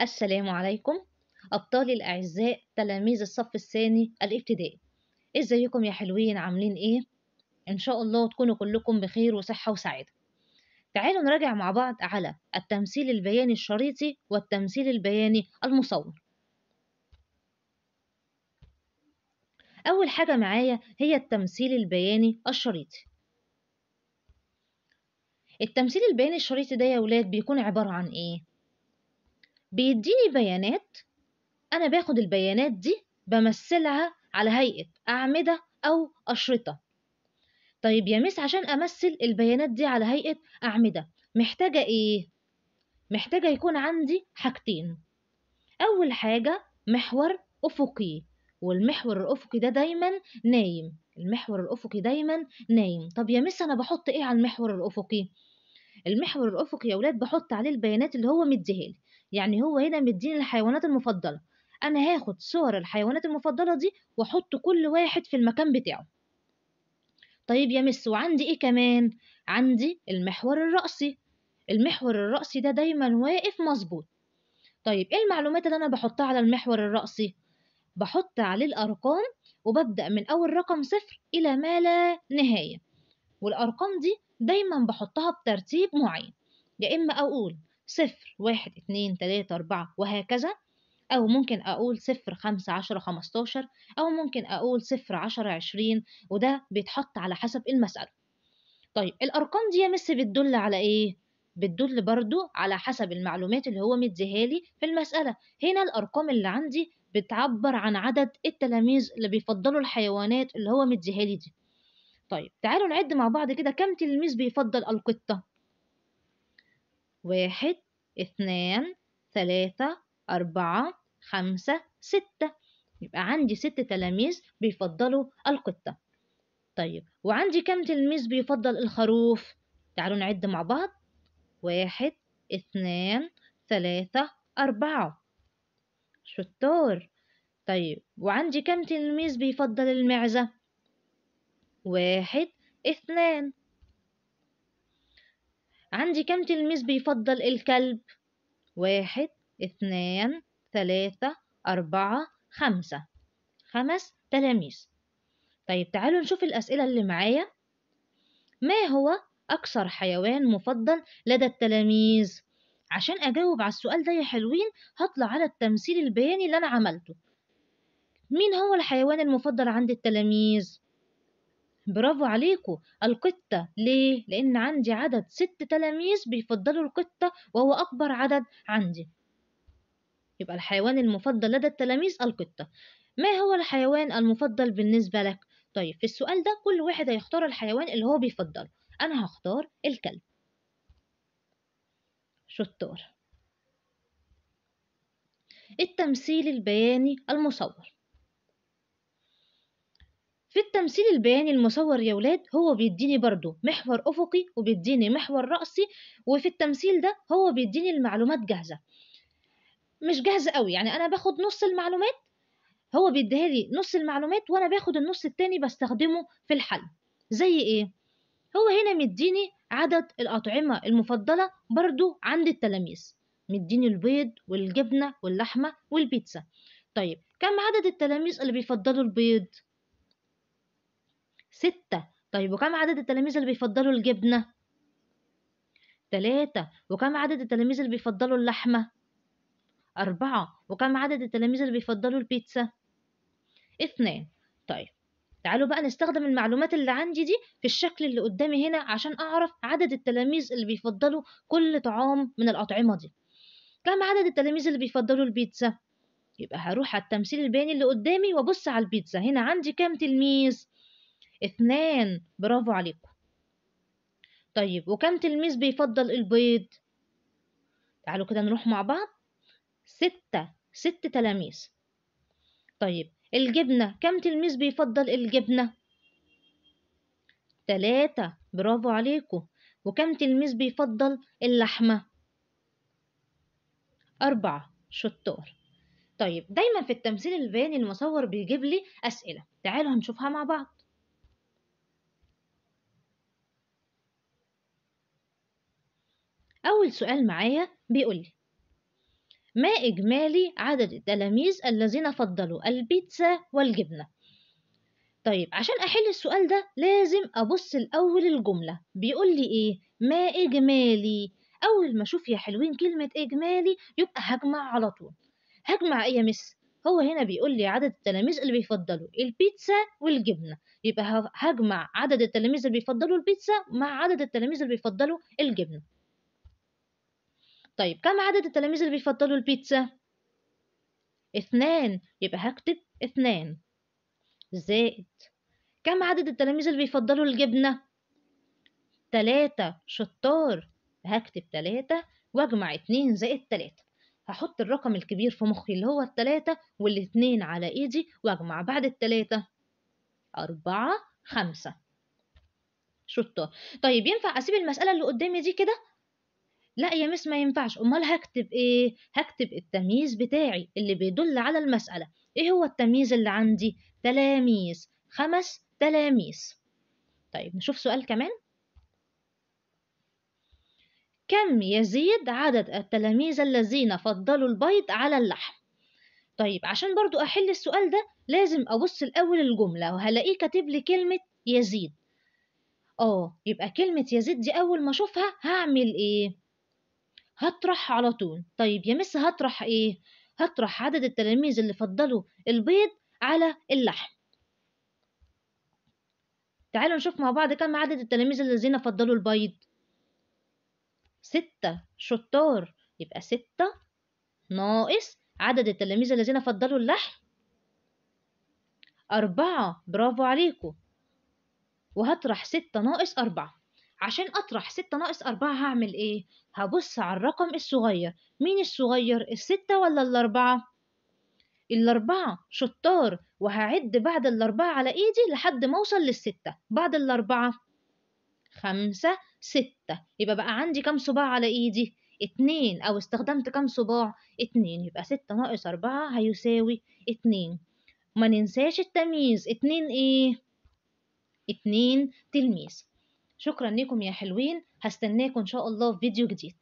السلام عليكم أبطالي الأعزاء تلاميذ الصف الثاني الابتدائي ازيكم يا حلوين عاملين ايه ان شاء الله تكونوا كلكم بخير وصحة وسعادة تعالوا نراجع مع بعض على التمثيل البياني الشريطي والتمثيل البياني المصور أول حاجة معايا هي التمثيل البياني الشريطي التمثيل البياني الشريطي ده يا ولاد بيكون عبارة عن ايه بيديني بيانات أنا باخد البيانات دي بمثلها على هيئة أعمدة أو أشرطة طيب يا مس عشان أمثل البيانات دي على هيئة أعمدة محتاجة إيه؟ محتاجة يكون عندي حاجتين أول حاجة محور أفقي والمحور الأفقي ده دايما نايم المحور الأفقي دايما نايم طب يا مس أنا بحط إيه على المحور الأفقي؟ المحور الأفقي يا ولاد بحط عليه البيانات اللي هو مديهالي يعني هو هنا مديني الحيوانات المفضلة أنا هاخد صور الحيوانات المفضلة دي وأحط كل واحد في المكان بتاعه طيب يا مس وعندي إيه كمان؟ عندي المحور الرأسي المحور الرأسي ده دايما واقف مظبوط طيب إيه المعلومات اللي أنا بحطها على المحور الرأسي؟ بحط عليه الأرقام وببدأ من أول رقم صفر إلى ما لا نهاية والأرقام دي دايما بحطها بترتيب معين يا إما أقول صفر واحد اتنين تلاتة أربعة وهكذا أو ممكن أقول صفر خمسة عشرة خمستاشر أو ممكن أقول صفر عشرة عشرين وده بيتحط على حسب المسألة طيب الأرقام دي يا مس بتدل على إيه؟ بتدل برضو على حسب المعلومات اللي هو مديها لي في المسألة هنا الأرقام اللي عندي بتعبر عن عدد التلاميذ اللي بيفضلوا الحيوانات اللي هو مديها لي دي طيب تعالوا نعد مع بعض كده كم تلميذ بيفضل القطة واحد اثنان ثلاثة أربعة خمسة ستة يبقى عندي ست تلاميذ بيفضلوا القطة طيب وعندي كم تلميذ بيفضل الخروف تعالوا نعد مع بعض واحد اثنان ثلاثة أربعة شطار طيب وعندي كم تلميذ بيفضل المعزة واحد اثنان عندي كم تلميذ بيفضل الكلب واحد اثنان ثلاثة أربعة خمسة خمس تلاميذ طيب تعالوا نشوف الأسئلة اللي معايا ما هو أكثر حيوان مفضل لدى التلاميذ عشان أجاوب على السؤال ده يا حلوين هطلع على التمثيل البياني اللي أنا عملته مين هو الحيوان المفضل عند التلاميذ برافو عليكم القطة ليه؟ لأن عندي عدد ست تلاميذ بيفضلوا القطة وهو أكبر عدد عندي يبقى الحيوان المفضل لدى التلاميذ القطة ما هو الحيوان المفضل بالنسبة لك؟ طيب في السؤال ده كل واحد هيختار الحيوان اللي هو بيفضله أنا هختار الكلب شطار التمثيل البياني المصور في التمثيل البياني المصور يا ولاد هو بيديني برضو محور أفقي وبيديني محور رأسي وفي التمثيل ده هو بيديني المعلومات جاهزة مش جاهزة قوي يعني أنا باخد نص المعلومات هو بيديها لي نص المعلومات وأنا باخد النص التاني بستخدمه في الحل زي إيه؟ هو هنا مديني عدد الأطعمة المفضلة برضو عند التلاميذ مديني البيض والجبنة واللحمة والبيتزا طيب كم عدد التلاميذ اللي بيفضلوا البيض؟ ستة طيب وكم عدد التلاميذ اللي بيفضلوا الجبنة تلاتة وكم عدد التلاميذ اللي بيفضلوا اللحمة أربعة وكم عدد التلاميذ اللي بيفضلوا البيتزا اتنين طيب تعالوا بقى نستخدم المعلومات اللي عندي دي في الشكل اللي قدامي هنا عشان أعرف عدد التلاميذ اللي بيفضلوا كل طعام من الأطعمة دي كم عدد التلاميذ اللي بيفضلوا البيتزا يبقى هروح على التمثيل البياني اللي قدامي وابص على البيتزا هنا عندي كام تلميذ اثنان برافو عليكم طيب وكم تلميذ بيفضل البيض تعالوا كده نروح مع بعض ستة ست تلاميذ طيب الجبنة كم تلميذ بيفضل الجبنة تلاتة برافو عليكم وكم تلميذ بيفضل اللحمة أربعة شطار طيب دايما في التمثيل البياني المصور بيجيب لي أسئلة تعالوا هنشوفها مع بعض أول سؤال معايا بيقولي ما إجمالي عدد التلاميذ الذين فضلوا البيتزا والجبنة طيب عشان أحل السؤال ده لازم أبص الأول الجملة بيقول لي إيه ما إجمالي أول ما أشوف يا حلوين كلمة إجمالي يبقى هجمع على طول هجمع إيه يا مس هو هنا بيقول لي عدد التلاميذ اللي بيفضلوا البيتزا والجبنة يبقى هجمع عدد التلاميذ اللي بيفضلوا البيتزا مع عدد التلاميذ اللي بيفضلوا الجبنة طيب كم عدد التلاميذ اللي بيفضلوا البيتزا اثنان يبقى هكتب اثنان زائد كم عدد التلاميذ اللي بيفضلوا الجبنة تلاتة شطار هكتب تلاتة واجمع اتنين زائد تلاتة هحط الرقم الكبير في مخي اللي هو التلاتة والاتنين على ايدي واجمع بعد التلاتة أربعة خمسة شطار طيب ينفع اسيب المسألة اللي قدامي دي كده لا يا مس ما ينفعش امال هكتب ايه هكتب التمييز بتاعي اللي بيدل على المسألة ايه هو التمييز اللي عندي تلاميذ خمس تلاميذ طيب نشوف سؤال كمان كم يزيد عدد التلاميذ الذين فضلوا البيض على اللحم طيب عشان برضو أحل السؤال ده لازم أبص الأول الجملة وهلاقيه كاتب لي كلمة يزيد اه يبقى كلمة يزيد دي أول ما أشوفها هعمل إيه؟ هطرح على طول طيب يا مس هطرح ايه هطرح عدد التلاميذ اللي فضلوا البيض على اللحم تعالوا نشوف مع بعض كم عدد التلاميذ الذين فضلوا البيض ستة شطار يبقى ستة ناقص عدد التلاميذ الذين فضلوا اللحم أربعة برافو عليكم وهطرح ستة ناقص أربعة عشان أطرح ستة ناقص أربعة هعمل إيه؟ هبص على الرقم الصغير مين الصغير؟ الستة ولا الأربعة؟ الأربعة شطار وهعد بعد الأربعة على إيدي لحد ما أوصل للستة بعد الأربعة خمسة ستة يبقى بقى عندي كام صباع على إيدي؟ اتنين أو استخدمت كام صباع؟ اتنين يبقى ستة ناقص أربعة هيساوي اتنين ما ننساش التمييز اتنين إيه؟ اتنين تلميذ شكرا لكم يا حلوين هستناكم إن شاء الله في فيديو جديد